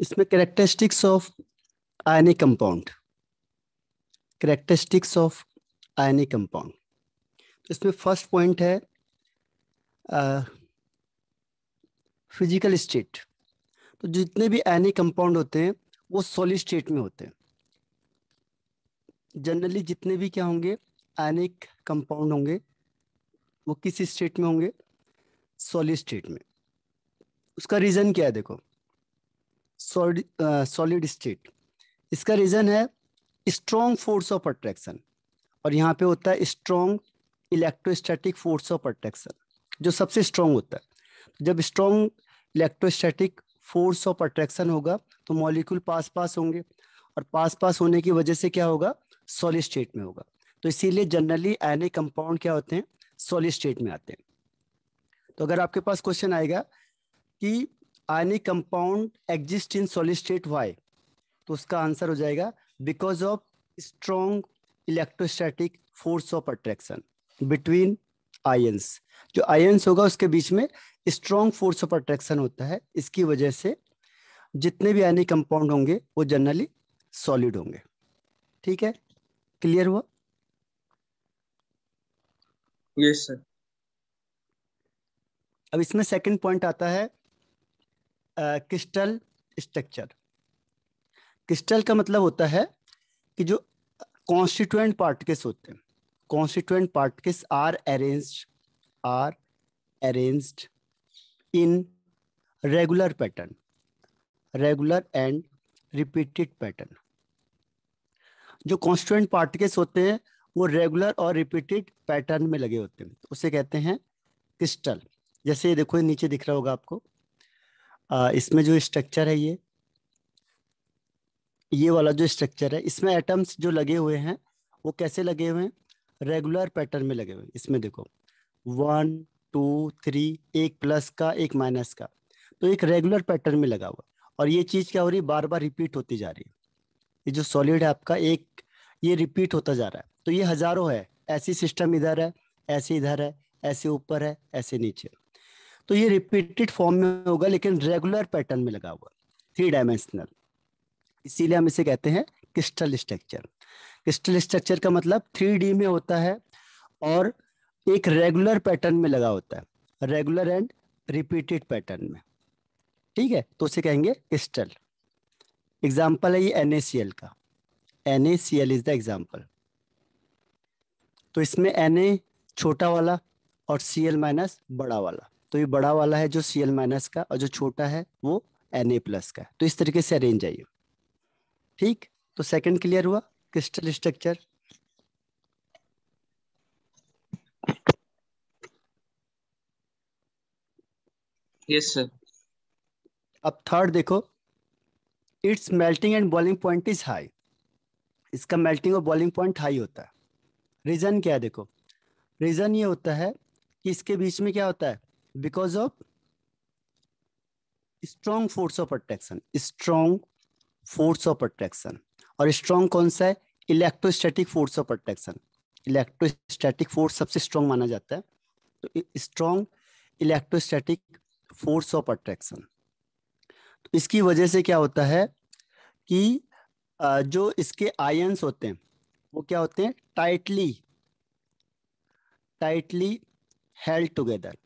इसमें characteristics of ionic compound characteristics of ionic compound इसमें first point है physical state तो जितने भी आयनिक कंपाउंड होते हैं वो सॉलिड स्टेट में होते हैं जनरली जितने भी क्या होंगे आयनिक कंपाउंड होंगे वो किस स्टेट में होंगे सॉलिड स्टेट में उसका रीज़न क्या है देखो सॉलिड स्टेट uh, इसका रीज़न है स्ट्रॉन्ग फोर्स ऑफ अट्रैक्शन और यहाँ पे होता है strong electrostatic force of attraction जो सबसे स्ट्रॉन्ग होता है जब strong electrostatic force of attraction होगा तो मॉलिक्यूल पास पास होंगे और पास पास होने की वजह से क्या होगा सॉलिड स्टेट में होगा तो इसीलिए जनरली आयनिक कंपाउंड क्या होते हैं सॉलिड स्टेट में आते हैं तो अगर आपके पास क्वेश्चन आएगा कि ionic compound exist in solid state why तो उसका आंसर हो जाएगा because of strong electrostatic force of attraction between ions जो आयंस होगा उसके बीच में स्ट्रॉन्ग फोर्स ऑफ अट्रैक्शन होता है इसकी वजह से जितने भी आयनिक कंपाउंड होंगे वो जनरली सॉलिड होंगे ठीक है क्लियर हुआ यस yes, सर अब इसमें सेकंड पॉइंट आता है क्रिस्टल स्ट्रक्चर क्रिस्टल का मतलब होता है कि जो कॉन्स्टिट्यूएंट पार्टिकल्स होते हैं constituent particles are arranged are arranged in regular pattern regular and repeated pattern जो कॉन्स्टिट्यूएंट पार्टिकल्स होते हैं वो रेगुलर और रिपीटेड पैटर्न में लगे होते हैं उसे कहते हैं क्रिस्टल जैसे ये देखो नीचे दिख रहा होगा आपको इसमें जो स्ट्रक्चर है ये ये वाला जो स्ट्रक्चर है इसमें एटम्स जो लगे हुए हैं वो कैसे लगे हुए हैं रेगुलर पैटर्न में लगे हुए हैं इसमें देखो वन टू थ्री एक प्लस का एक माइनस का तो एक रेगुलर पैटर्न में लगा हुआ और ये चीज़ क्या हो रही है बार बार रिपीट होती जा रही है ये जो सॉलिड है आपका एक ये रिपीट होता जा रहा है तो ये हजारों है ऐसी सिस्टम इधर है ऐसे इधर है ऐसे ऊपर है ऐसे नीचे तो ये रिपीटेड फॉर्म में होगा लेकिन रेगुलर पैटर्न में लगा हुआ थ्री डायमेंशनल इसीलिए हम इसे कहते हैं क्रिस्टल स्ट्रक्चर क्रिस्टल स्ट्रक्चर का मतलब थ्री में होता है और एक रेगुलर पैटर्न में लगा होता है रेगुलर एंड रिपीटेड पैटर्न में ठीक है तो उसे कहेंगे क्रिस्टल एग्जाम्पल है ये एन का एन इज द एग्जाम्पल तो इसमें एन छोटा वाला और सी एल माइनस बड़ा वाला तो ये बड़ा वाला है जो सी एल माइनस का और जो छोटा है वो एन ए प्लस का तो इस तरीके से अरेंज आइए ठीक तो सेकंड क्लियर हुआ क्रिस्टल स्ट्रक्चर यस सर अब थर्ड देखो it's melting and boiling point is high इसका मेल्टिंग और बॉइलिंग पॉइंट हाई होता है रीजन क्या है देखो रीजन ये होता है कि इसके बीच में क्या होता है because of strong force of attraction strong force of attraction और strong कौन सा है electrostatic force of attraction electrostatic force सबसे स्ट्रॉन्ग माना जाता है तो strong electrostatic force of attraction तो इसकी वजह से क्या होता है कि जो इसके आयंस होते हैं वो क्या होते हैं tightly tightly held together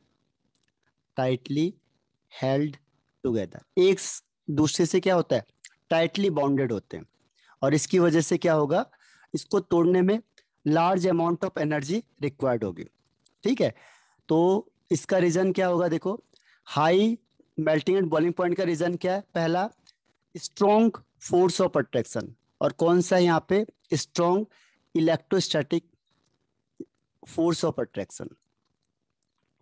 tightly held together एक दूसरे से क्या होता है टाइटली बाउंडेड होते हैं और इसकी वजह से क्या होगा इसको तोड़ने में large amount of energy required होगी ठीक है तो इसका रीजन क्या होगा देखो high melting and boiling point का रीजन क्या है पहला स्ट्रॉन्ग फोर्स ऑफ अट्रैक्शन और कौन सा यहाँ पे strong electrostatic force of attraction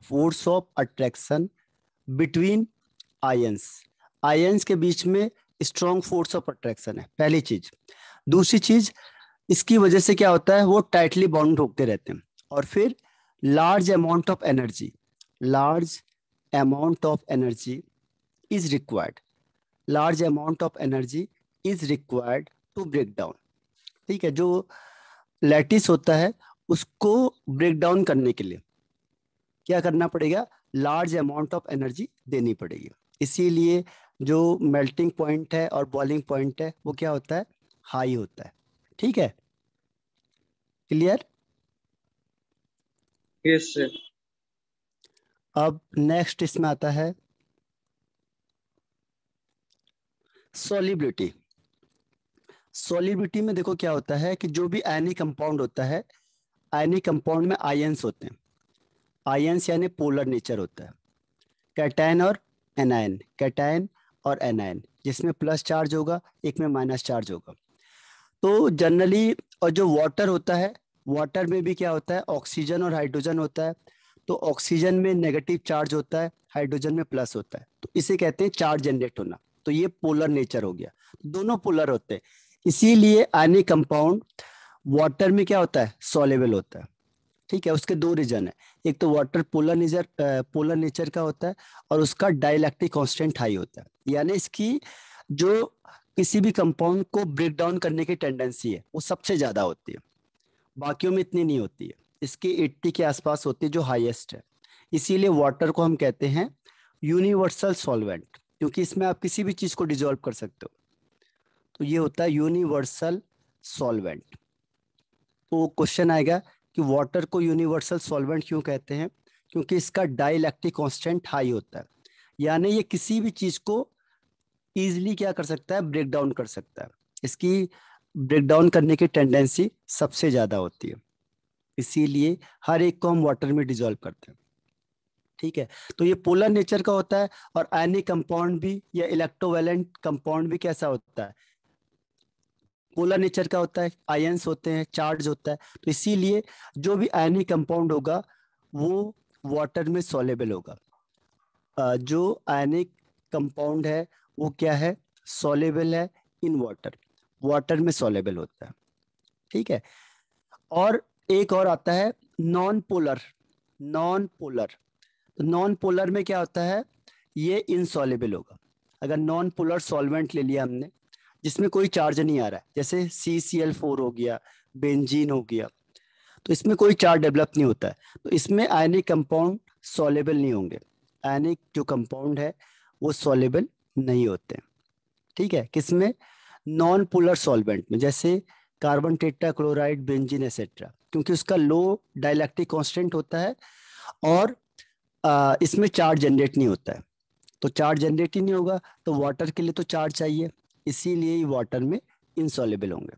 force of attraction between ions ions के बीच में स्ट्रॉन्ग फोर्स ऑफ अट्रैक्शन है पहली चीज दूसरी चीज इसकी वजह से क्या होता है वो टाइटली बाउंड होते रहते हैं और फिर large amount of energy large amount of energy is required large amount of energy is required to break down ठीक है जो लैटिस होता है उसको ब्रेक डाउन करने के लिए क्या करना पड़ेगा लार्ज अमाउंट ऑफ एनर्जी देनी पड़ेगी इसीलिए जो मेल्टिंग पॉइंट है और बॉइलिंग पॉइंट है वो क्या होता है हाई होता है ठीक है क्लियर यस अब नेक्स्ट इसमें आता है सोलिबिलिटी सोलिबिलिटी में देखो क्या होता है कि जो भी आयनी कंपाउंड होता है आयनी कंपाउंड में आयंस होते हैं आयंस यानी पोलर नेचर होता है कैटाइन और एनायन कैटाइन और एनायन जिसमें प्लस चार्ज होगा एक में माइनस चार्ज होगा तो जनरली और जो वाटर होता है वाटर में भी क्या होता है ऑक्सीजन और हाइड्रोजन होता है तो ऑक्सीजन में नेगेटिव चार्ज होता है हाइड्रोजन में प्लस होता है तो इसे कहते हैं चार्ज जनरेट होना तो ये पोलर नेचर हो गया दोनों पोलर होते हैं इसीलिए आयनिक कंपाउंड वाटर में क्या होता है सोलेबल होता है ठीक है उसके दो रीजन है एक तो water polar nature polar nature का होता है और उसका डाइलेक्ट्रिक कॉन्स्टेंट हाई होता है यानी इसकी जो किसी भी कंपाउंड को ब्रेक डाउन करने की टेंडेंसी है वो सबसे ज़्यादा होती है बाकियों में इतनी नहीं होती है इसकी एट्टी के आसपास होती है जो हाइएस्ट है इसीलिए वाटर को हम कहते हैं यूनिवर्सल सॉल्वेंट क्योंकि इसमें आप किसी भी चीज़ को डिजोल्व कर सकते हो तो ये होता है यूनिवर्सल सॉल्वेंट तो क्वेश्चन आएगा कि वाटर को यूनिवर्सल सॉल्वेंट क्यों कहते हैं क्योंकि इसका डाइलेक्ट्रिक कांस्टेंट हाई होता है यानी ये किसी भी चीज़ को ईजिली क्या कर सकता है ब्रेक डाउन कर सकता है इसकी ब्रेक डाउन करने की टेंडेंसी सबसे ज़्यादा होती है इसीलिए हर एक को हम वाटर में डिजोल्व करते हैं ठीक है तो ये पोलर नेचर का होता है और आयनिक कंपाउंड भी या इलेक्ट्रोवेलेंट कंपाउंड भी कैसा होता है पोलर नेचर का होता है आयंस होते हैं चार्ज होता है तो इसीलिए जो भी आयनिक कंपाउंड होगा वो वाटर में सॉलेबल होगा जो आयनिक कंपाउंड है वो क्या है सोलेबल है इन वाटर वाटर में सॉलेबल होता है ठीक है और एक और आता है नॉन पोलर नॉन पोलर तो नॉन पोलर में क्या होता है ये इनसॉलेबल होगा अगर नॉन पोलर सॉल्वेंट ले लिया हमने जिसमें कोई चार्ज नहीं आ रहा है जैसे सी सी एल फोर हो गया बेंजीन हो गया तो इसमें कोई चार्ज डेवलप नहीं होता है तो इसमें आयनिक कंपाउंड सॉलेबल नहीं होंगे आयनिक जो कंपाउंड है वो सॉलेबल नहीं होते हैं ठीक है किसमें नॉन पोलर सॉल्वेंट में जैसे carbon tetra chloride benzene etcetera क्योंकि उसका लो डायलैक्टिक कांस्टेंट होता है और आ, इसमें चार्ज जनरेट नहीं होता है तो चार्ज जनरेट ही नहीं होगा तो वाटर के लिए तो चार्ज चाहिए इसीलिए ही वाटर में इंसॉलेबल होंगे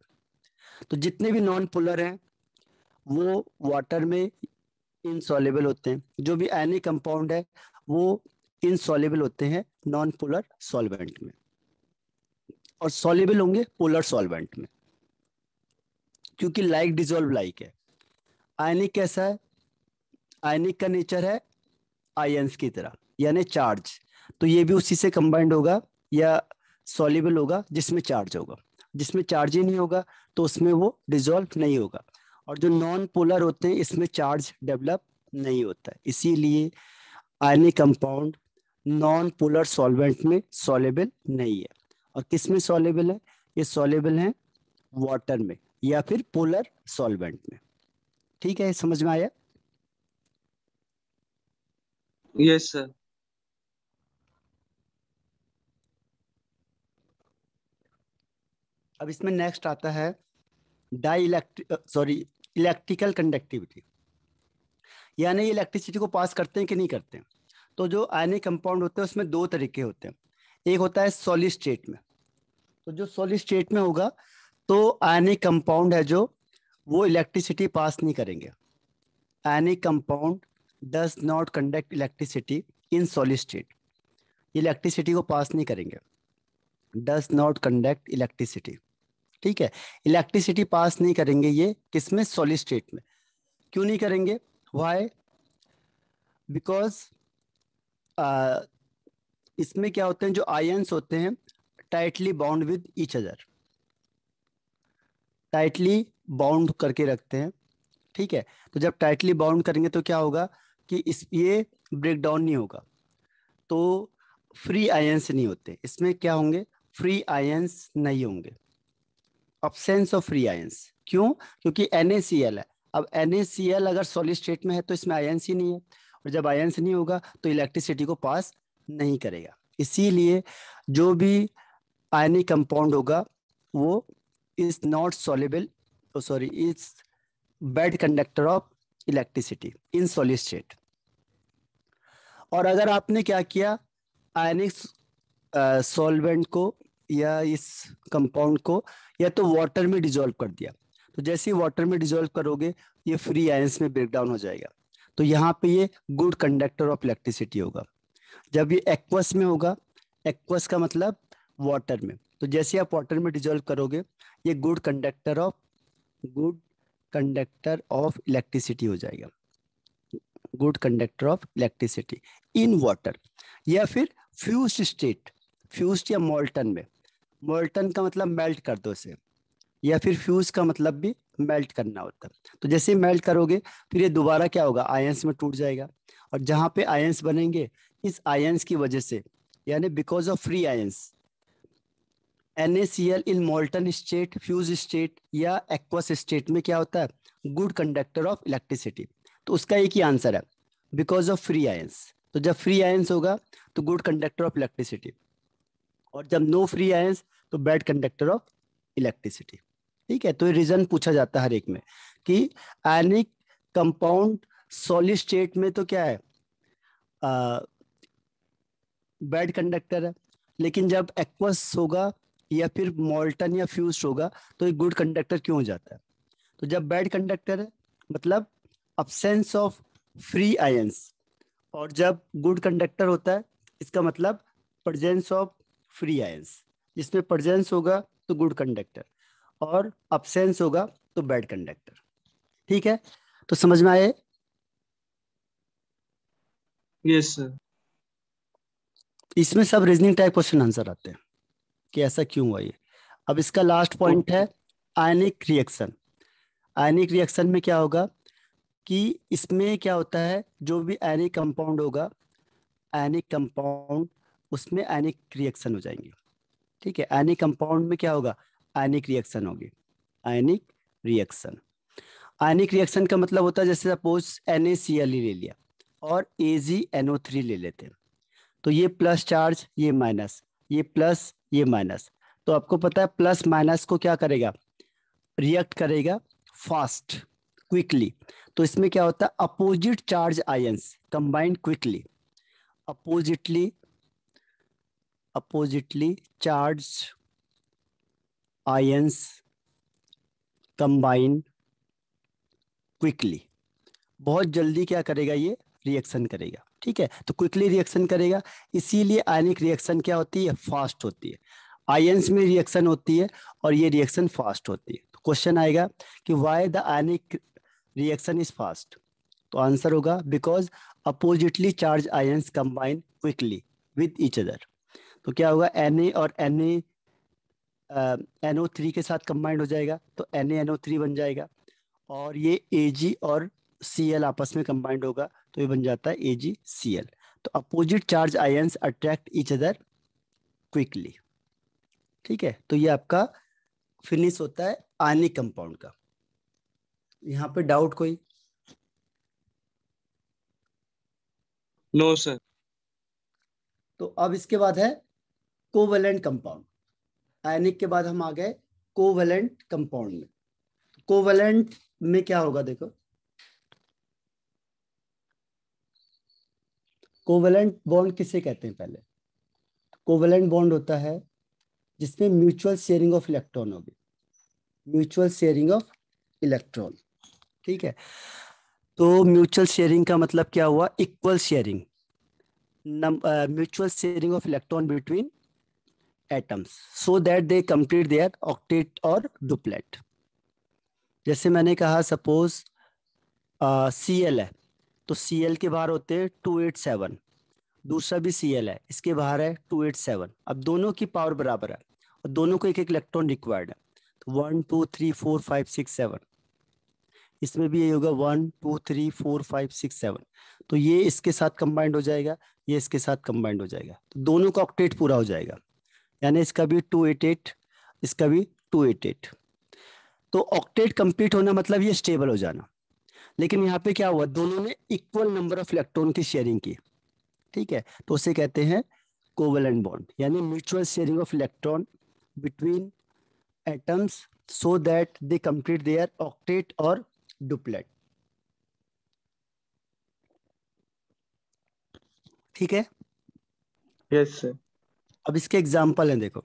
तो जितने भी नॉन पोलर हैं वो वाटर में इंसॉलेबल होते हैं जो भी एनी कंपाउंड है वो इनसॉलेबल होते हैं नॉन पोलर सॉल्वेंट में और सॉलेबल होंगे पोलर सॉल्वेंट में क्योंकि लाइक डिजोल्व लाइक है आयनिक कैसा है आयनिक का नेचर है आयंस की तरह यानी चार्ज तो ये भी उसी से कंबाइंड होगा या सॉल्यूबल होगा जिसमें चार्ज होगा जिसमें चार्ज ही नहीं होगा तो उसमें वो डिजोल्व नहीं होगा और जो नॉन पोलर होते हैं इसमें चार्ज डेवलप नहीं होता इसीलिए ionic compound non polar solvent में सॉलेबल नहीं है और किस में सॉलेबल है ये सॉलेबल है वाटर में या फिर पोलर सॉल्वेंट में ठीक है समझ में आया यस yes, सर अब इसमें नेक्स्ट आता है dielectric sorry electrical conductivity यानी इलेक्ट्रिसिटी को पास करते हैं कि नहीं करते हैं तो जो आयनिक कंपाउंड होते हैं उसमें दो तरीके होते हैं एक होता है सॉलिड स्टेट में तो जो सॉलिड स्टेट में होगा तो आयनिक कंपाउंड है जो वो इलेक्ट्रिसिटी पास नहीं करेंगे ionic compound does not conduct electricity in solid state electricity को पास नहीं करेंगे डज नॉट कंडक्ट इलेक्ट्रिसिटी ठीक है इलेक्ट्रिसिटी पास नहीं करेंगे ये किसमें सॉलिड स्टेट में क्यों नहीं करेंगे वाई बिकॉज इसमें क्या होते हैं जो आयंस होते हैं tightly bound with each other tightly bound करके रखते हैं ठीक है तो जब टाइटली बाउंड करेंगे तो क्या होगा कि इस ये ब्रेक डाउन नहीं होगा तो फ्री आयंस नहीं होते इसमें क्या होंगे फ्री आयंस नहीं होंगे अपसेंस ऑफ फ्री आयंस क्यों क्योंकि एन है अब एन अगर सॉलिड स्टेट में है तो इसमें आयंस ही नहीं है और जब आयंस नहीं होगा तो इलेक्ट्रिसिटी को पास नहीं करेगा इसीलिए जो भी आयनिक कंपाउंड होगा वो is not soluble sorry is bad conductor of electricity in solid state और अगर आपने क्या किया आयनिक सॉल्वेंट uh, को या इस कंपाउंड को या तो वाटर में डिजोल्व कर दिया तो जैसे ही वाटर में डिजोल्व करोगे ये फ्री आयंस में ब्रेक डाउन हो जाएगा तो यहाँ पे ये गुड कंडक्टर ऑफ इलेक्ट्रिसिटी होगा जब ये एक्वस में होगा एक्वस का मतलब वाटर में तो जैसे आप वाटर में डिजोल्व करोगे ये good conductor of good conductor of electricity हो जाएगा good conductor of electricity in water या फिर फ्यूज स्टेट फ्यूज या मोल्टन में मोल्टन का मतलब मेल्ट कर दो उसे या फिर फ्यूज का मतलब भी मेल्ट करना होता है तो जैसे मेल्ट करोगे फिर ये दोबारा क्या होगा आयंस में टूट जाएगा और जहाँ पे आयंस बनेंगे इस आयंस की वजह से यानी because of free ions and in molten state fuse state या एक्वस स्टेट में क्या होता है गुड कंडक्टर ऑफ इलेक्ट्रिसिटी तो उसका एक ही आंसर है बिकॉज ऑफ फ्री आयंस तो जब फ्री आयंस होगा तो गुड कंडक्टर ऑफ इलेक्ट्रिसिटी और जब नो फ्री आयंस तो बैड कंडक्टर ऑफ इलेक्ट्रिसिटी ठीक है तो ये रीजन पूछा जाता है हर एक में कि आयनिक कंपाउंड सॉलिड स्टेट में तो क्या है बैड कंडक्टर है लेकिन जब एक्वस होगा या फिर मोल्टन या फ्यूज होगा तो ये गुड कंडक्टर क्यों हो जाता है तो जब बैड कंडक्टर है मतलब अपसेंस ऑफ फ्री आयंस और जब गुड कंडक्टर होता है इसका मतलब प्रजेंस ऑफ फ्री आयंस जिसमें प्रजेंस होगा तो गुड कंडक्टर और अपसेंस होगा तो बैड कंडक्टर ठीक है तो समझ में आए यस yes, इसमें सब रीजनिंग टाइप क्वेश्चन आंसर आते हैं कि ऐसा क्यों हुआ ये अब इसका लास्ट पॉइंट है आयनिक रिएक्शन आयनिक रिएक्शन में क्या होगा कि इसमें क्या होता है जो भी आयनिक कंपाउंड होगा आयनिक कंपाउंड उसमें आयनिक रिएक्शन हो जाएंगे ठीक है आयनिक कंपाउंड में क्या होगा आयनिक रिएक्शन होगी आयनिक रिएक्शन आयनिक रिएक्शन का मतलब होता है जैसे suppose N A C L ई ले लिया और ए जी एन ओ थ्री ले लेते हैं तो ये प्लस चार्ज ये माइनस ये प्लस ये माइनस तो आपको पता है प्लस माइनस को क्या करेगा रिएक्ट करेगा फास्ट क्विकली तो इसमें क्या होता है opposite charge ions combined quickly oppositely oppositely charge ions combine quickly बहुत जल्दी क्या करेगा ये रिएक्शन करेगा ठीक है तो क्विकली रिएक्शन करेगा इसीलिए आयनिक रिएक्शन क्या होती है फास्ट होती है आयंस में रिएक्शन होती है और ये रिएक्शन फास्ट होती है तो क्वेश्चन आएगा कि why the ionic reaction is fast तो आंसर होगा because oppositely charge ions combine quickly with each other तो क्या होगा एन ए और एन ए एन थ्री के साथ कंबाइंड हो जाएगा तो एन एन ओ थ्री बन जाएगा और ये ए जी और सी एल आपस में कंबाइंड होगा तो ये बन जाता है ए जी सी एल तो opposite charge ions attract each other quickly ठीक है तो ये आपका फिनिश होता है आयनिक कंपाउंड का यहाँ पे डाउट कोई नो no, सर तो अब इसके बाद है कोवेलेंट कंपाउंड आयनिक के बाद हम आ गए कोवेलेंट कंपाउंड में कोवेलेंट में क्या होगा देखो कोवेलेंट बॉन्ड किसे कहते हैं पहले कोवेलेंट बॉन्ड होता है जिसमें म्यूचुअल शेयरिंग ऑफ इलेक्ट्रॉन होगी म्यूचुअल शेयरिंग ऑफ इलेक्ट्रॉन ठीक है तो म्यूचुअल शेयरिंग का मतलब क्या हुआ equal sharing mutual sharing of electron between atoms so that they complete their octet और डुप्लेट जैसे मैंने कहा सपोज सी एल है तो सी एल के बाहर होते हैं टू एट सेवन दूसरा भी सी एल है इसके बाहर है टू एट सेवन अब दोनों की पावर बराबर है और दोनों को एक एक इलेक्ट्रॉन रिक्वायर्ड है तो one two three four five six seven इसमें भी ये होगा one two three four five six seven तो ये इसके साथ कंबाइंड हो जाएगा ये इसके साथ कंबाइंड हो जाएगा तो दोनों का ऑक्टेट पूरा हो जाएगा यानी इसका भी टू एट एट इसका भी टू एट एट तो ऑक्टेट कंप्लीट होना मतलब ये स्टेबल हो जाना लेकिन यहाँ पे क्या हुआ दोनों ने इक्वल नंबर ऑफ इलेक्ट्रॉन की शेयरिंग की ठीक है तो उसे कहते हैं एंड बॉन्ड यानी mutual sharing of electron between atoms so that they complete their octet और डुप्लेट ठीक है यस yes, अब इसके एग्जाम्पल हैं देखो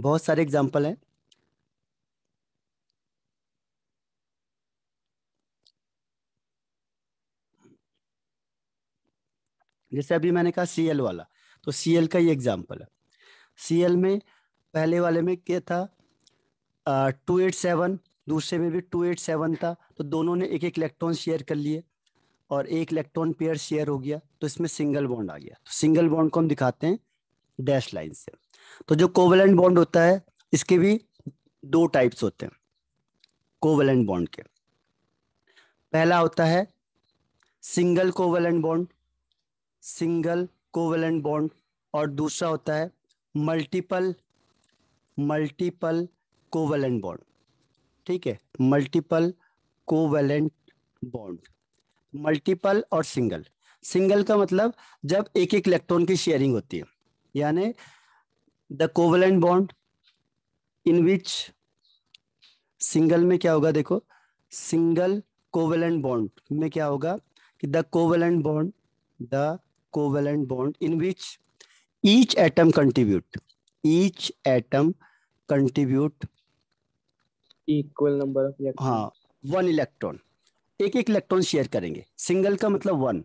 बहुत सारे एग्जाम्पल हैं जैसे अभी मैंने कहा सीएल वाला तो सीएल का ये एग्जाम्पल है सीएल में पहले वाले में क्या था टू एट सेवन दूसरे में भी टू एट सेवन था तो दोनों ने एक एक इलेक्ट्रॉन शेयर कर लिए और एक इलेक्ट्रॉन पेयर शेयर हो गया तो इसमें सिंगल बॉन्ड आ गया तो सिंगल बॉन्ड को हम दिखाते हैं डैश लाइन से तो जो कोवेलेंट बॉन्ड होता है इसके भी दो टाइप्स होते हैं कोवेलेंट बॉन्ड के पहला होता है single covalent bond single covalent bond और दूसरा होता है मल्टीपल मल्टीपल कोवेलेंट बॉन्ड ठीक है मल्टीपल कोवेलेंट बॉन्ड मल्टीपल और सिंगल सिंगल का मतलब जब एक एक इलेक्ट्रॉन की शेयरिंग होती है यानी the covalent bond in which single में क्या होगा देखो सिंगल कोवेलेंट बॉन्ड में क्या होगा कि the covalent bond the covalent bond in which each atom contribute each atom contribute equal number of हाँ वन इलेक्ट्रॉन एक एक इलेक्ट्रॉन शेयर करेंगे सिंगल का मतलब वन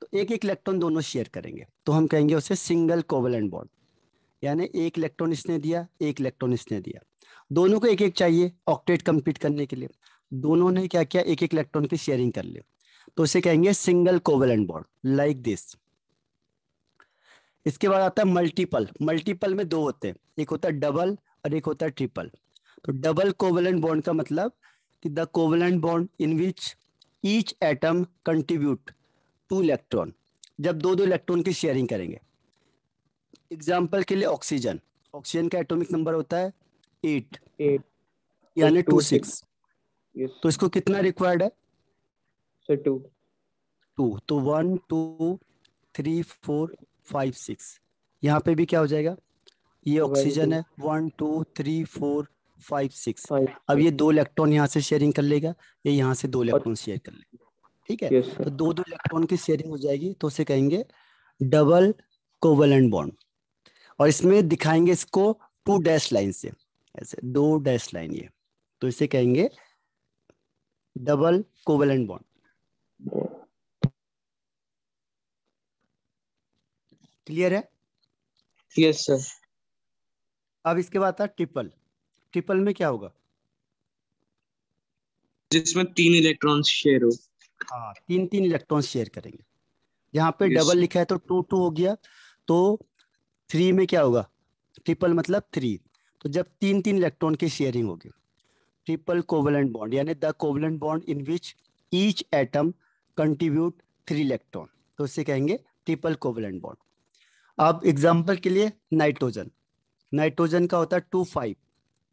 तो एक एक इलेक्ट्रॉन दोनों शेयर करेंगे तो हम कहेंगे उसे सिंगल कोवलेंट बॉन्ड यानी एक इलेक्ट्रॉन इसने दिया एक इलेक्ट्रॉन इसने दिया दोनों को एक एक चाहिए ऑक्टेट कंप्लीट करने के लिए दोनों ने क्या किया एक एक इलेक्ट्रॉन की शेयरिंग कर ली तो उसे कहेंगे single covalent bond like this इसके बाद आता है मल्टीपल मल्टीपल में दो होते हैं एक होता है डबल और एक होता है ट्रिपल तो डबल कोवलेंट बॉन्ड का मतलब कि the covalent bond in which each atom contribute two electron जब दो दो इलेक्ट्रॉन की शेयरिंग करेंगे एग्जाम्पल के लिए ऑक्सीजन ऑक्सीजन का एटॉमिक नंबर होता है एट एट यानी टू सिक्स तो इसको कितना रिक्वायर्ड है सर टू टू तो one two three four five six यहाँ पे भी क्या हो जाएगा ये ऑक्सीजन है one two three four five six अब ये दो इलेक्ट्रॉन यहाँ से शेयरिंग कर लेगा ये यहाँ से दो इलेक्ट्रॉन शेयर कर लेगा ठीक है yes, तो दो दो इलेक्ट्रॉन की शेयरिंग हो जाएगी तो उसे कहेंगे डबल कोवलेंट बॉन्ड और इसमें दिखाएंगे इसको टू डैश लाइन से ऐसे दो डैश लाइन ये तो इसे कहेंगे डबल कोवलेंट बॉन्ड क्लियर है यस yes, सर अब इसके बाद था ट्रिपल ट्रिपल में क्या होगा जिसमें तीन इलेक्ट्रॉन शेयर हो तीन तीन इलेक्ट्रॉन शेयर करेंगे यहाँ पे डबल लिखा है तो टू टू हो गया तो थ्री में क्या होगा ट्रिपल मतलब थ्री तो जब तीन तीन इलेक्ट्रॉन की शेयरिंग होगी ट्रिपल कोवलेंट बॉन्ड यानी the covalent bond in which each atom contribute three electron तो उसे कहेंगे ट्रिपल कोवलेंट बॉन्ड अब एग्जाम्पल के लिए नाइट्रोजन नाइट्रोजन का होता है टू फाइव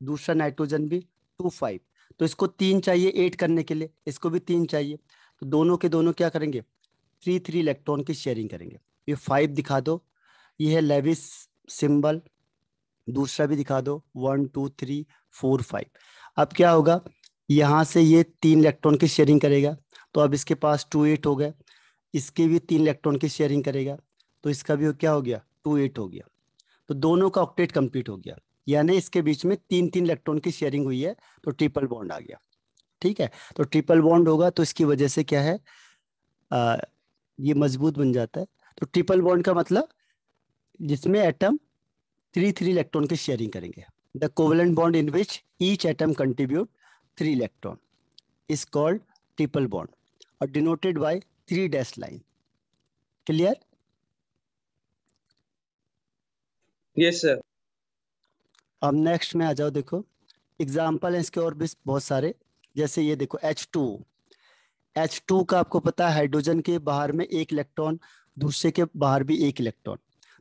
दूसरा नाइट्रोजन भी टू फाइव तो इसको तीन चाहिए एट करने के लिए इसको भी तीन चाहिए तो दोनों के दोनों क्या करेंगे थ्री थ्री इलेक्ट्रॉन की शेयरिंग करेंगे ये फाइव दिखा दो ये है लेविस सिंबल दूसरा भी दिखा दो one two three four five अब क्या होगा यहाँ से ये तीन इलेक्ट्रॉन की शेयरिंग करेगा तो अब इसके पास टू एट हो गए इसके भी तीन इलेक्ट्रॉन की शेयरिंग करेगा तो इसका भी क्या हो गया टू एट हो गया तो दोनों का ऑक्टेट कंप्लीट हो गया यानी इसके बीच में तीन तीन इलेक्ट्रॉन की शेयरिंग हुई है तो ट्रिपल बॉन्ड आ गया ठीक है तो ट्रिपल बॉन्ड होगा तो इसकी वजह से क्या है आ, ये मजबूत बन जाता है तो ट्रिपल बॉन्ड का मतलब जिसमें एटम थ्री थ्री इलेक्ट्रॉन की शेयरिंग करेंगे the covalent bond in which each atom contribute three electron is called triple bond और denoted by three dash line clear yes sir अब नेक्स्ट में आ जाओ देखो एग्जाम्पल है इसके और भी बहुत सारे जैसे ये देखो एच टू एच टू का आपको पता है हाइड्रोजन के बाहर में एक इलेक्ट्रॉन दूसरे के बाहर भी एक इलेक्ट्रॉन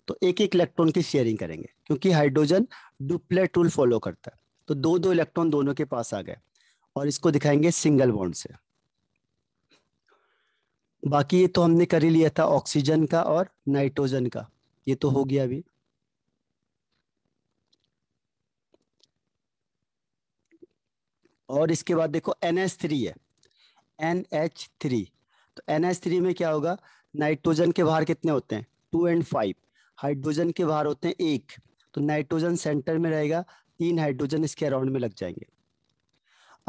तो एक एक इलेक्ट्रॉन की शेयरिंग करेंगे क्योंकि हाइड्रोजन डुप्लेट रूल फॉलो करता है तो दो दो इलेक्ट्रॉन दोनों के पास आ गए और इसको दिखाएंगे सिंगल बॉन्ड से बाकी ये तो हमने कर ही लिया था ऑक्सीजन का और नाइट्रोजन का ये तो हो गया अभी और इसके बाद देखो एन एच थ्री है एन एच थ्री तो एन एच थ्री में क्या होगा नाइट्रोजन के भार कितने होते हैं टू एंड फाइव हाइड्रोजन के भार होते हैं एक तो नाइट्रोजन सेंटर में रहेगा तीन हाइड्रोजन इसके अराउंड में लग जाएंगे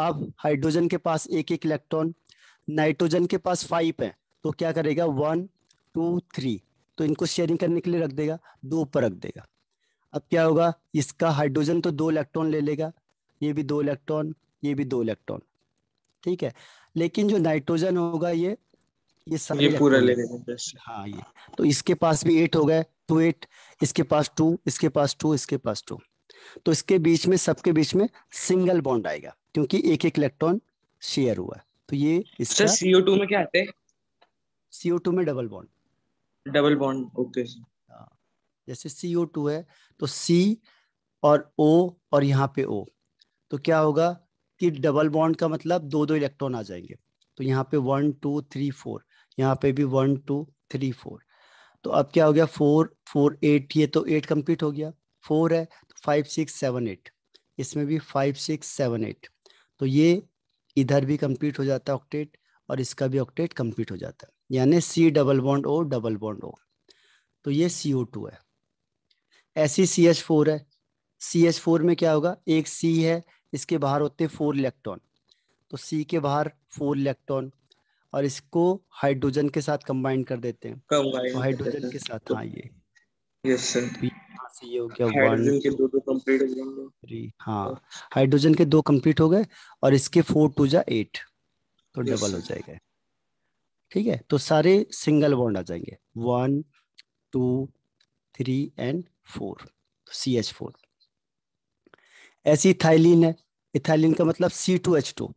अब हाइड्रोजन के पास एक एक इलेक्ट्रॉन नाइट्रोजन के पास फाइव है तो क्या करेगा वन टू थ्री तो इनको शेयरिंग करने के लिए रख देगा दो ऊपर रख देगा अब क्या होगा इसका हाइड्रोजन तो दो इलेक्ट्रॉन ले लेगा ये भी दो इलेक्ट्रॉन ये भी दो इलेक्ट्रॉन ठीक है लेकिन जो नाइट्रोजन होगा ये ये सब ये पूरा ले हाँ ये तो इसके पास भी एट हो गए टू एट इसके पास टू इसके पास टू इसके पास टू तो इसके बीच में सबके बीच में सिंगल बॉन्ड आएगा क्योंकि एक एक इलेक्ट्रॉन शेयर हुआ तो ये इसका सीओ टू में क्या आते हैं सीओ टू में double bond double bond okay हाँ, जैसे सीओ टू है तो सी और ओ और यहाँ पे ओ तो क्या होगा कि डबल बॉन्ड का मतलब दो दो इलेक्ट्रॉन आ जाएंगे तो यहाँ पे वन टू थ्री फोर यहाँ पे भी वन टू थ्री फोर तो अब क्या हो गया फोर फोर एट ये तो एट कंप्लीट हो गया फोर है तो फाइव सिक्स सेवन एट इसमें भी फाइव सिक्स सेवन एट तो ये इधर भी कंप्लीट हो जाता है ऑक्टेट और इसका भी ऑक्टेट कंप्लीट हो जाता है यानी C double bond O double bond O तो ये सी ओ टू है ऐसी सी एच फोर है सी एच फोर में क्या होगा एक सी है इसके बाहर होते हैं फोर इलेक्ट्रॉन तो सी के बाहर फोर इलेक्ट्रॉन और इसको हाइड्रोजन के साथ कंबाइन कर देते हैं तो हाइड्रोजन के साथ हाँ ये तो हाइड्रोजन हाँ। के दो कंप्लीट हो गए हाइड्रोजन के दो कंप्लीट हो गए और इसके फोर टू जा एट तो डबल हो जाएगा ठीक है तो सारे सिंगल बॉन्ड आ जाएंगे one two three and four C H four acetylene है इथाइलिन का मतलब सी टू एच टू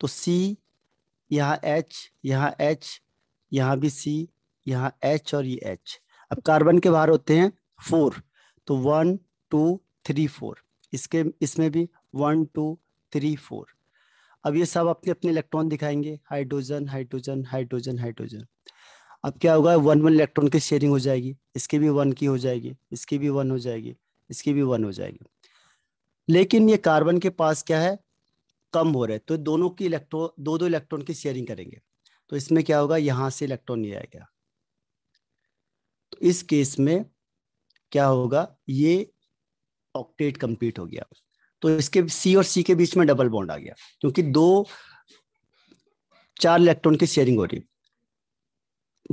तो सी यहाँ एच यहाँ एच यहाँ भी सी यहाँ एच और ये एच अब कार्बन के बाहर होते हैं फोर तो वन टू थ्री फोर इसके इसमें भी वन टू थ्री फोर अब ये सब अपने अपने इलेक्ट्रॉन दिखाएंगे हाइड्रोजन हाइड्रोजन हाइड्रोजन हाइड्रोजन अब क्या होगा वन वन इलेक्ट्रॉन की शेयरिंग हो जाएगी इसकी भी वन की हो जाएगी इसकी भी वन हो जाएगी इसकी भी वन हो जाएगी लेकिन ये कार्बन के पास क्या है कम हो रहे तो दोनों की इलेक्ट्रॉन दो दो इलेक्ट्रॉन की शेयरिंग करेंगे तो इसमें क्या होगा यहां से इलेक्ट्रॉन नहीं आएगा तो इस केस में क्या होगा ये ऑक्टेट कंप्लीट हो गया तो इसके सी और सी के बीच में डबल बॉन्ड आ गया क्योंकि दो चार इलेक्ट्रॉन की शेयरिंग हो रही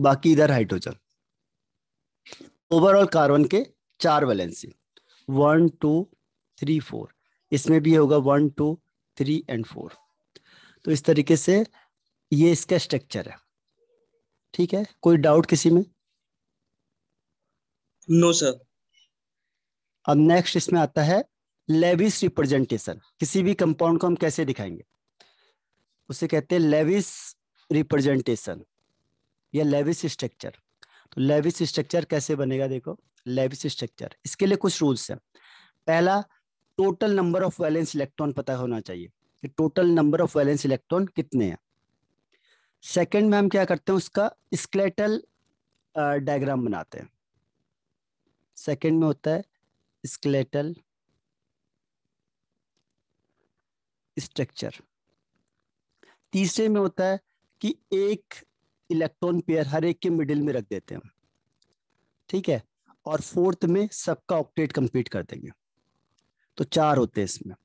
बाकी इधर हाइड्रोजन ओवरऑल कार्बन के चार valency one two three four इसमें भी होगा one two three and four तो इस तरीके से ये इसका स्ट्रक्चर है ठीक है कोई डाउट किसी में नो no, सर अब नेक्स्ट इसमें आता है लेविस रिप्रेजेंटेशन किसी भी कंपाउंड को हम कैसे दिखाएंगे उसे कहते हैं लेविस रिप्रेजेंटेशन या लेविस स्ट्रक्चर तो लेविस स्ट्रक्चर कैसे बनेगा देखो लेविस स्ट्रक्चर इसके लिए कुछ रूल्स हैं पहला total number of valence electron पता होना चाहिए कि total number of valence electron कितने हैं सेकंड में हम क्या करते हैं उसका स्केलेटल डायग्राम बनाते हैं सेकंड में होता है स्केलेटल स्ट्रक्चर तीसरे में होता है कि एक इलेक्ट्रॉन पेयर हर एक के मिडिल में रख देते हैं ठीक है और फोर्थ में सबका ऑक्टेट कंप्लीट कर देंगे तो चार होते हैं इसमें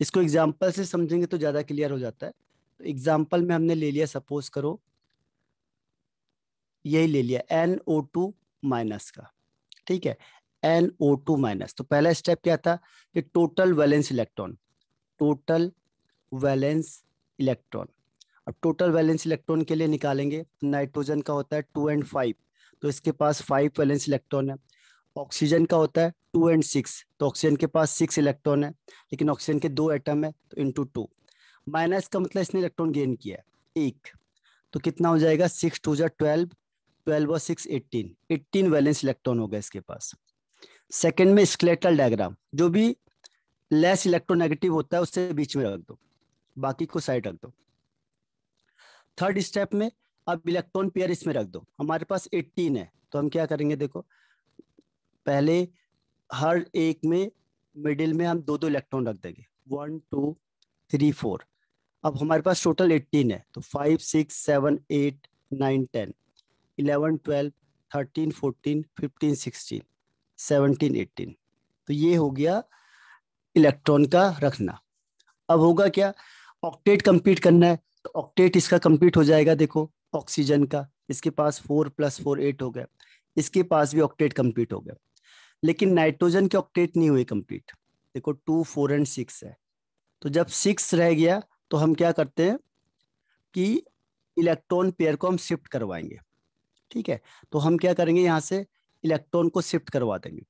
इसको एग्जाम्पल से समझेंगे तो ज़्यादा क्लियर हो जाता है तो एग्जाम्पल में हमने ले लिया सपोज करो यही ले लिया एन ओ टू माइनस का ठीक है एन ओ टू माइनस तो पहला स्टेप क्या था कि total valence electron total valence electron अब टोटल वैलेंस इलेक्ट्रॉन के लिए निकालेंगे नाइट्रोजन का होता है टू एंड फाइव तो इसके पास फाइव वैलेंस इलेक्ट्रॉन है ऑक्सीजन का होता है टू एंड सिक्स तो ऑक्सीजन के पास सिक्स इलेक्ट्रॉन है लेकिन ऑक्सीजन के दो एटम है तो इंटू टू माइनस का मतलब इसने इलेक्ट्रॉन गेन किया है एक तो कितना हो जाएगा सिक्स टू जै ट्वेल्व ट्वेल्व और six eighteen eighteen valence electron हो होगा इसके पास सेकेंड में स्केलेटल डायग्राम जो भी लेस इलेक्ट्रोनेगेटिव होता है उससे बीच में रख दो बाकी को साइड रख दो थर्ड स्टेप में अब इलेक्ट्रॉन पेयर इसमें रख दो हमारे पास 18 है तो हम क्या करेंगे देखो पहले हर एक में मिडिल में हम दो दो इलेक्ट्रॉन रख देंगे वन टू थ्री फोर अब हमारे पास टोटल एट्टीन है तो five six seven eight nine ten eleven twelve thirteen fourteen fifteen sixteen seventeen eighteen तो ये हो गया इलेक्ट्रॉन का रखना अब होगा क्या ऑक्टेट कंप्लीट करना है तो ऑक्टेट इसका कंप्लीट हो जाएगा देखो ऑक्सीजन का इसके पास फोर प्लस फोर एट हो गया इसके पास भी ऑक्टेट कंप्लीट हो गया लेकिन नाइट्रोजन के ऑक्टेट नहीं हुए कंप्लीट देखो टू फोर एंड सिक्स है तो जब सिक्स रह गया तो हम क्या करते हैं कि इलेक्ट्रॉन पेयर को हम शिफ्ट करवाएंगे ठीक है तो हम क्या करेंगे यहाँ से इलेक्ट्रॉन को शिफ्ट करवा देंगे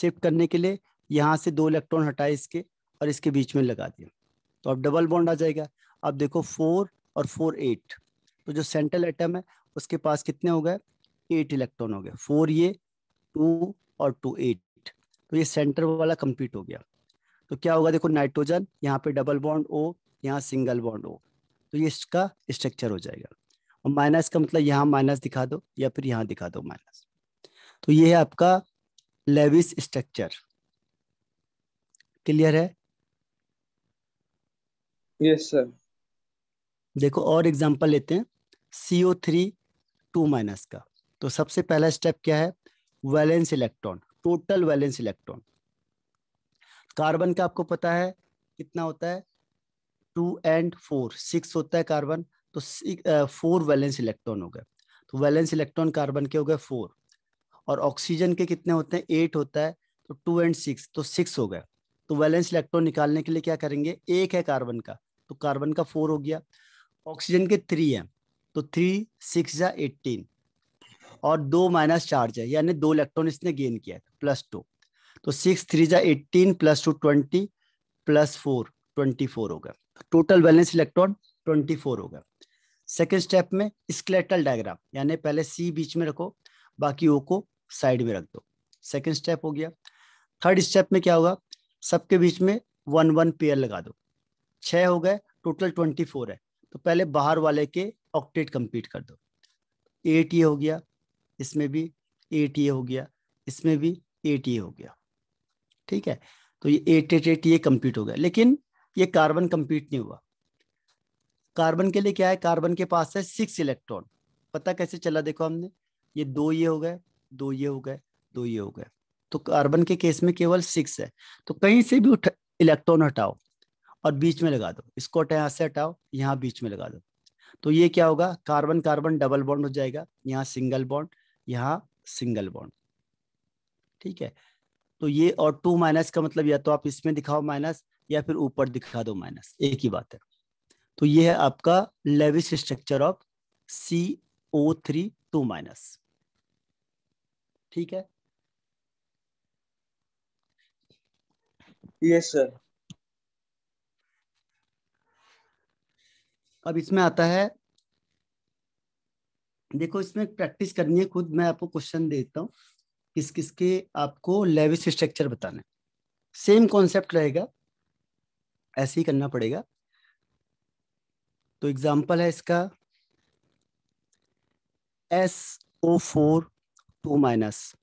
शिफ्ट करने के लिए यहाँ से दो इलेक्ट्रॉन हटाए इसके और इसके बीच में लगा दिए तो अब डबल बॉन्ड आ जाएगा अब देखो फोर और फोर एट तो जो सेंट्रल एटम है उसके पास कितने हो गए एट इलेक्ट्रॉन हो गए फोर ये टू और टू एट तो ये सेंटर वाला कंप्लीट हो गया तो क्या होगा देखो नाइट्रोजन यहाँ पे डबल बॉन्ड ओ यहाँ सिंगल बॉन्ड ओ तो ये इसका स्ट्रक्चर हो जाएगा और माइनस का मतलब यहाँ माइनस दिखा दो या फिर यहाँ दिखा दो माइनस तो ये है आपका लेविस स्ट्रक्चर क्लियर है यस सर देखो और एग्जांपल लेते हैं सीओ थ्री टू माइनस का तो सबसे पहला स्टेप क्या है valence electron total valence electron carbon का आपको पता है कितना होता है टू एंड फोर सिक्स होता है कार्बन तो फोर वैलेंस इलेक्ट्रॉन हो गए तो वैलेंस इलेक्ट्रॉन कार्बन के हो गए फोर और ऑक्सीजन के कितने होते हैं एट होता है तो टू एंड सिक्स तो सिक्स हो गए तो वैलेंस इलेक्ट्रॉन निकालने के लिए क्या करेंगे एक है कार्बन का तो कार्बन का फोर हो गया ऑक्सीजन के थ्री है तो थ्री सिक्स या एट्टीन और दो माइनस चार्ज है यानी दो इलेक्ट्रॉन इसने गेन किया है प्लस टू तो सिक्स थ्री जा eighteen plus two twenty plus four twenty four होगा total valence electron twenty four होगा सेकेंड स्टेप में स्केलेटल डायग्राम यानी पहले सी बीच में रखो बाकी ओ को साइड में रख दो सेकेंड स्टेप हो गया थर्ड स्टेप में क्या होगा सबके बीच में वन वन पेयर लगा दो छह हो गए टोटल ट्वेंटी फोर है तो पहले बाहर वाले के ऑक्टेट कंप्लीट कर दो एट ये हो गया इसमें भी एट हो गया इसमें भी एट ये हो गया ठीक है तो ये eight eight eight a complete हो गया लेकिन ये कार्बन कंप्लीट नहीं हुआ कार्बन के लिए क्या है कार्बन के पास है सिक्स इलेक्ट्रॉन पता कैसे चला देखो हमने ये दो ये हो गए दो ये हो गए दो ये हो गए तो कार्बन के केस में केवल सिक्स है तो कहीं से भी इलेक्ट्रॉन हटाओ और बीच में लगा दो इसको यहां से हटाओ यहाँ बीच में लगा दो तो ये क्या होगा कार्बन कार्बन डबल बॉन्ड हो जाएगा यहाँ सिंगल बॉन्ड यहाँ सिंगल बॉन्ड ठीक है तो ये और टू माइनस का मतलब या तो आप इसमें दिखाओ माइनस या फिर ऊपर दिखा दो माइनस एक ही बात है तो ये है आपका Lewis structure of C O three two minus ठीक है यस सर अब इसमें आता है देखो इसमें प्रैक्टिस करनी है खुद मैं आपको क्वेश्चन देता हूँ किस किस के आपको लेविस स्ट्रक्चर बताना सेम कॉन्सेप्ट रहेगा ऐसे ही करना पड़ेगा तो एग्जाम्पल है इसका S O four two minus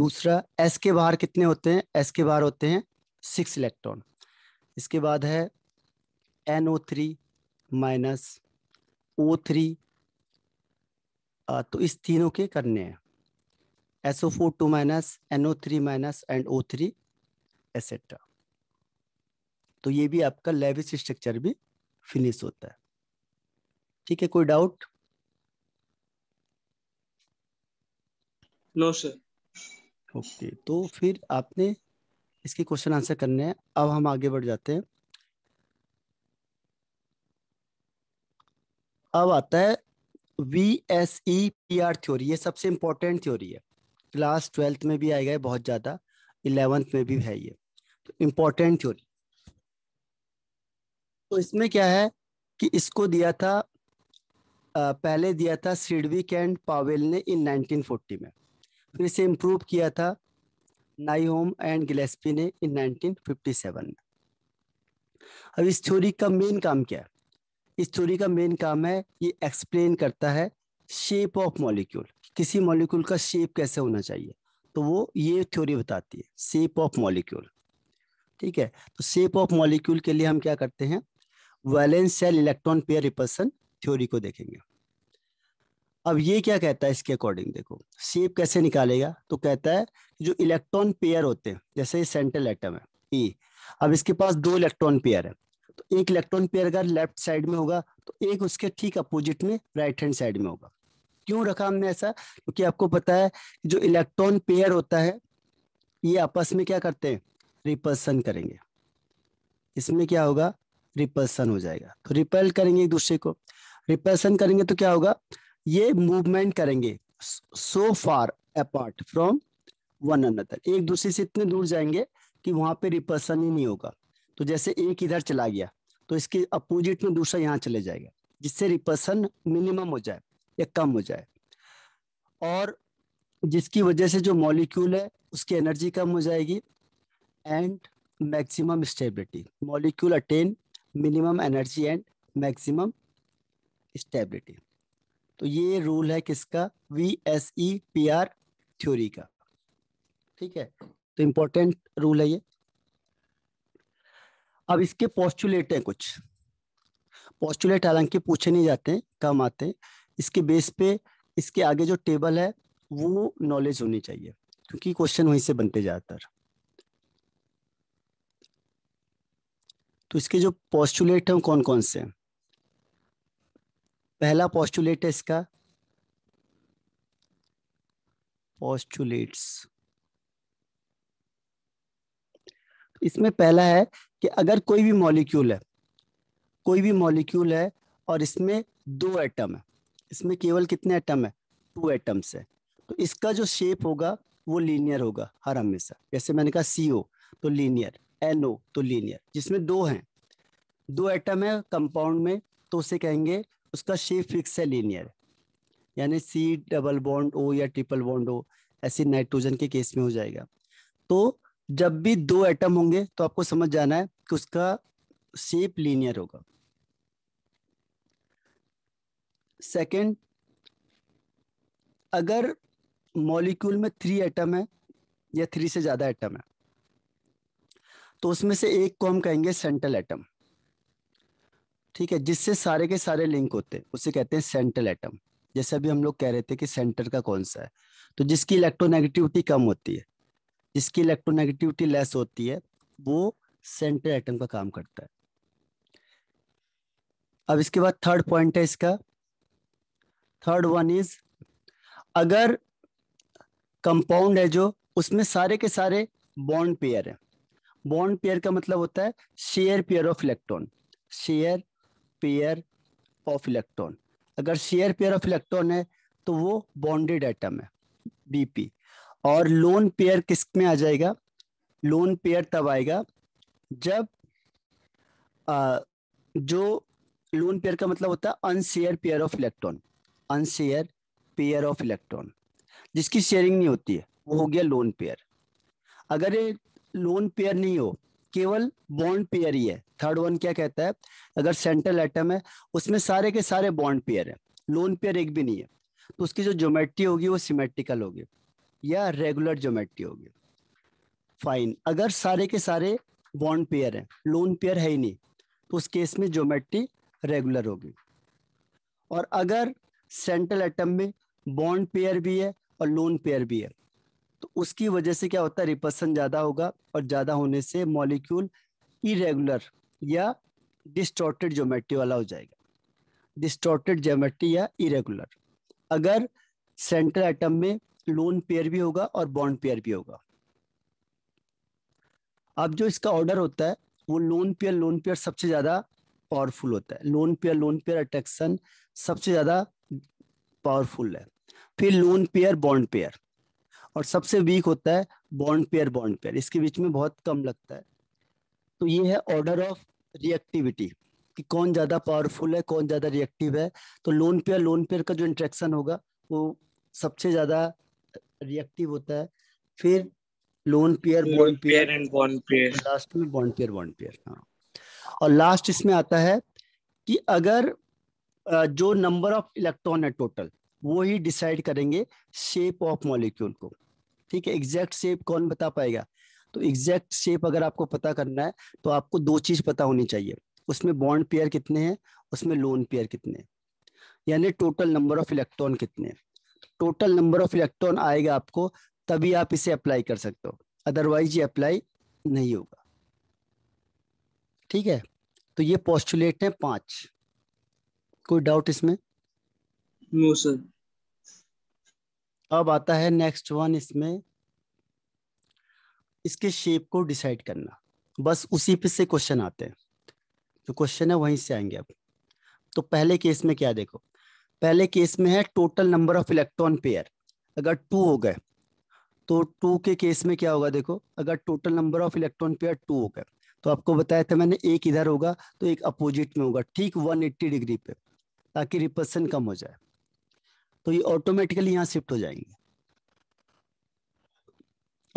दूसरा एस के बाहर कितने होते हैं एस के बाहर होते हैं सिक्स इलेक्ट्रॉन इसके बाद है N O three minus O three तो इस तीनों के करने हैं S O four two minus N O three minus and O three etcetera तो ये भी आपका लेविस स्ट्रक्चर भी फिनिश होता है ठीक है कोई डाउट नो सर ओके तो फिर आपने इसके क्वेश्चन आंसर करने हैं अब हम आगे बढ़ जाते हैं अब आता है V S E P R theory ये सबसे इंपॉर्टेंट थ्योरी है क्लास ट्वेल्थ में भी आएगा बहुत ज़्यादा इलेवेंथ में भी है ये तो थ्योरी तो इसमें क्या है कि इसको दिया था आ, पहले दिया था सिडविक एंड पावेल ने इन 1940 में फिर इसे इम्प्रूव किया था होम एंड गिलेस्पी ने इन 1957 में अब इस थ्योरी का मेन काम क्या है स्टोरी का मेन काम है ये एक्सप्लेन करता है शेप ऑफ मॉलिक्यूल किसी मॉलिक्यूल का शेप कैसे होना चाहिए तो वो ये थ्योरी बताती है शेप ऑफ मॉलिक्यूल ठीक है तो शेप ऑफ मॉलिक्यूल के लिए हम क्या करते हैं valence shell electron pair repulsion theory को देखेंगे अब ये क्या कहता है इसके अकॉर्डिंग देखो शेप कैसे निकालेगा तो कहता है जो इलेक्ट्रॉन पेयर होते हैं जैसे सेंट्रल एटम है ई e। अब इसके पास दो इलेक्ट्रॉन पेयर है तो एक इलेक्ट्रॉन पेयर अगर लेफ्ट साइड में होगा तो एक उसके ठीक अपोजिट में राइट हैंड साइड में होगा क्यों रखा हमने ऐसा क्योंकि तो आपको पता है जो इलेक्ट्रॉन पेयर होता है ये आपस में क्या करते हैं रिपल्सन करेंगे इसमें क्या होगा रिपल्सन हो जाएगा तो रिपेल करेंगे एक दूसरे को रिपल्सन करेंगे तो क्या होगा ये मूवमेंट करेंगे so far apart from one another एक दूसरे से इतने दूर जाएंगे कि वहां पे रिपल्सन ही नहीं होगा तो जैसे एक इधर चला गया तो इसके अपोजिट में दूसरा यहाँ चले जाएगा जिससे रिपल्सन मिनिमम हो जाए या कम हो जाए और जिसकी वजह से जो मॉलिक्यूल है उसकी एनर्जी कम हो जाएगी and maximum stability molecule attain minimum energy and maximum stability तो ये रूल है किसका V S E P R theory का ठीक है तो इम्पोर्टेंट रूल है ये अब इसके पॉस्टुलेट हैं कुछ पॉस्टुलेट हालांकि पूछे नहीं जाते कम आते इसके बेस पे इसके आगे जो टेबल है वो नॉलेज होनी चाहिए क्योंकि क्वेश्चन वहीं से बनते ज़्यादातर तो इसके जो पॉस्टुलेट हैं कौन कौन से पहला पॉस्टुलेट है इसका पॉस्टुलेट्स इसमें पहला है कि अगर कोई भी मॉलिक्यूल है कोई भी मॉलिक्यूल है और इसमें दो एटम है इसमें केवल कितने एटम है टू एटम्स है तो इसका जो शेप होगा वो लीनियर होगा हर हमेशा जैसे मैंने कहा सी तो लीनियर एन तो लीनियर जिसमें दो हैं दो एटम है कंपाउंड में तो उसे कहेंगे उसका शेप फिक्स है लीनियर यानी सी डबल बॉन्ड ओ या ट्रिपल बॉन्ड ओ ऐसे नाइट्रोजन के केस में हो जाएगा तो जब भी दो एटम होंगे तो आपको समझ जाना है कि उसका सेप लीनियर होगा सेकंड अगर मॉलिक्यूल में थ्री एटम है या थ्री से ज्यादा एटम है तो उसमें से एक को हम कहेंगे सेंट्रल एटम ठीक है जिससे सारे के सारे लिंक होते हैं उसे कहते हैं सेंट्रल एटम जैसे अभी हम लोग कह रहे थे कि सेंटर का कौन सा है तो जिसकी इलेक्ट्रोनेगेटिविटी कम होती है जिसकी इलेक्ट्रोनेगेटिविटी लेस होती है वो सेंटर एटम का काम करता है अब इसके बाद थर्ड पॉइंट है इसका थर्ड वन इज अगर कंपाउंड है जो उसमें सारे के सारे बॉन्ड पेयर है बॉन्ड पेयर का मतलब होता है share pair of electron share pair of electron अगर शेयर पेयर ऑफ इलेक्ट्रॉन है तो वो बॉन्डेड एटम है बीपी और लोन पेयर किस में आ जाएगा लोन पेयर तब आएगा जब आ, जो लोन पेयर का मतलब होता है unshare pair of electron unshare pair of electron जिसकी शेयरिंग नहीं होती है वो हो गया लोन पेयर अगर ये लोन पेयर नहीं हो केवल बॉन्ड पेयर ही है थर्ड वन क्या कहता है अगर सेंट्रल एटम है उसमें सारे के सारे बॉन्ड पेयर है लोन पेयर एक भी नहीं है तो उसकी जो ज्योमेट्री होगी वो सिमेट्रिकल होगी या रेगुलर ज्योमेट्री होगी फाइन अगर सारे के सारे बॉन्ड पेयर है लोन पेयर है ही नहीं तो उस केस में ज्योमेट्री रेगुलर होगी और अगर सेंट्रल एटम में बॉन्ड पेयर भी है और लोन पेयर भी है तो उसकी वजह से क्या होता है रिपर्सन ज़्यादा होगा और ज़्यादा होने से मॉलिक्यूल इरेगुलर या डिस्टॉर्टेड ज्योमेट्री वाला हो जाएगा डिस्टॉर्टेड ज्योमेट्री या इरेगुलर अगर सेंट्रल एटम में लोन पेयर भी होगा और बॉन्ड पेयर भी होगा अब जो इसका ऑर्डर होता है वो लोन पेयर लोन पेयर सबसे ज्यादा पावरफुल होता है lone pair lone pair attraction सबसे ज्यादा पावरफुल है फिर लोन पेयर बॉन्ड पेयर और सबसे वीक होता है बॉन्ड पेयर बॉन्ड पेयर इसके बीच में बहुत कम लगता है तो ये है ऑर्डर ऑफ रिएक्टिविटी कि कौन ज़्यादा पावरफुल है कौन ज़्यादा रिएक्टिव है तो लोन पेयर लोन पेयर का जो इंट्रैक्शन होगा वो सबसे ज़्यादा रिएक्टिव होता है फिर lone pair bond pair and bond pair last में बॉन्ड पेयर बॉन्ड पेयर हाँ और लास्ट इसमें आता है कि अगर जो नंबर ऑफ इलेक्ट्रॉन है टोटल वो ही डिसाइड करेंगे शेप ऑफ मॉलिक्यूल को ठीक है एग्जैक्ट शेप कौन बता पाएगा तो एग्जैक्ट शेप अगर आपको पता करना है तो आपको दो चीज पता होनी चाहिए उसमें बॉन्ड पेयर कितने हैं उसमें लोन पेयर कितने यानी टोटल नंबर ऑफ इलेक्ट्रॉन कितने टोटल नंबर ऑफ इलेक्ट्रॉन आएगा आपको तभी आप इसे अप्लाई कर सकते हो अदरवाइज ये अप्लाई नहीं होगा ठीक है तो ये पॉस्टुलेट है पांच कोई डाउट इसमें नो सर अब आता है नेक्स्ट वन इसमें इसके शेप को डिसाइड करना बस उसी पे से क्वेश्चन आते हैं जो क्वेश्चन है वहीं से आएंगे अब तो पहले केस में क्या देखो पहले केस में है total number of electron pair अगर टू हो गए तो टू के केस में क्या होगा देखो अगर total number of electron pair two हो गया तो आपको बताया था मैंने एक इधर होगा तो एक अपोजिट में होगा ठीक 180 डिग्री पे ताकि रिपल्सन कम हो जाए तो ये ऑटोमेटिकली यहाँ शिफ्ट हो जाएंगे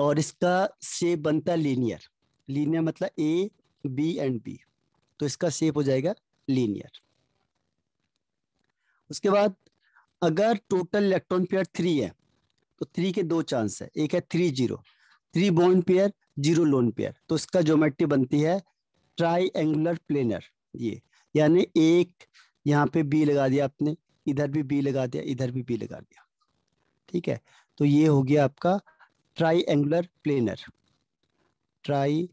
और इसका शेप बनता है लीनियर लीनियर मतलब ए बी एंड बी तो इसका शेप हो जाएगा लीनियर उसके बाद अगर टोटल इलेक्ट्रॉन पेयर थ्री है तो थ्री के दो चांस है एक है three zero three bond pair zero lone pair तो इसका ज्योमेट्री बनती है ट्राई एंगुलर प्लेनर ये यानी एक यहाँ पे बी लगा दिया आपने इधर भी बी लगा दिया इधर भी बी लगा दिया ठीक है तो ये हो गया आपका triangular planar 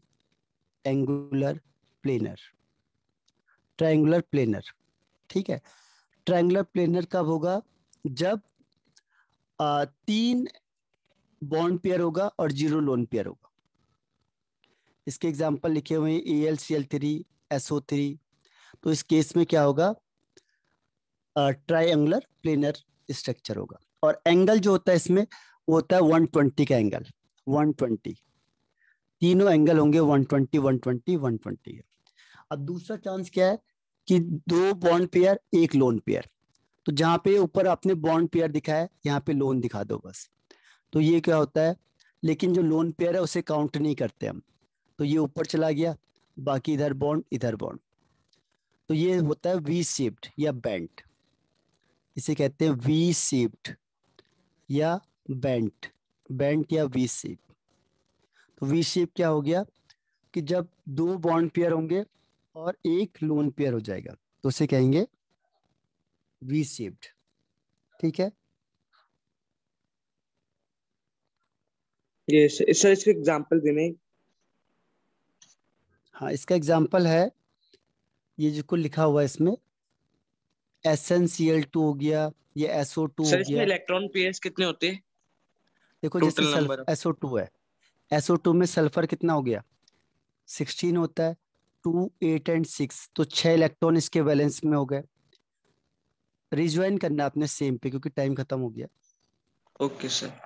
triangular planar triangular planar ठीक है ट्राइंगुलर प्लेनर कब होगा जब तीन बॉन्ड पेयर होगा और जीरो लोन पेयर होगा इसके एग्जाम्पल लिखे हुए हैं A L C L three S O three तो इस केस में क्या होगा ट्राइंगर प्लेनर स्ट्रक्चर होगा और एंगल जो होता है इसमें वो होता है 120 का एंगल 120 तीनों एंगल होंगे 120 120 120 अब दूसरा चांस क्या है कि दो बॉन्ड पेयर एक लोन पेयर तो जहां पे ऊपर आपने बॉन्ड पेयर दिखा है यहाँ पे लोन दिखा दो बस तो ये क्या होता है लेकिन जो लोन पेयर है उसे काउंट नहीं करते हम तो ये ऊपर चला गया बाकी इधर बॉन्ड इधर बॉन्ड तो ये होता है वी शेप्ड या बैंड इसे कहते हैं वी शेप्ड या बैंड बैंड या वी शेप तो वी शेप क्या हो गया कि जब दो बॉन्ड पेयर होंगे और एक लोन पेयर हो जाएगा तो उसे कहेंगे received ठीक है yes, इसका एग्जांपल देने हाँ इसका एग्जांपल है ये जो कुछ लिखा हुआ है इसमें S N C L two हो गया ये एसओ टू हो गया इलेक्ट्रॉन पेयर्स कितने होते हैं देखो जैसे एसओ टू है एसओ टू में सल्फर कितना हो गया सिक्सटीन होता है टू एट एंड सिक्स तो छह इलेक्ट्रॉन इसके बैलेंस में हो गए रिज्वाइन करना आपने सेम पे क्योंकि टाइम खत्म हो गया ओके सर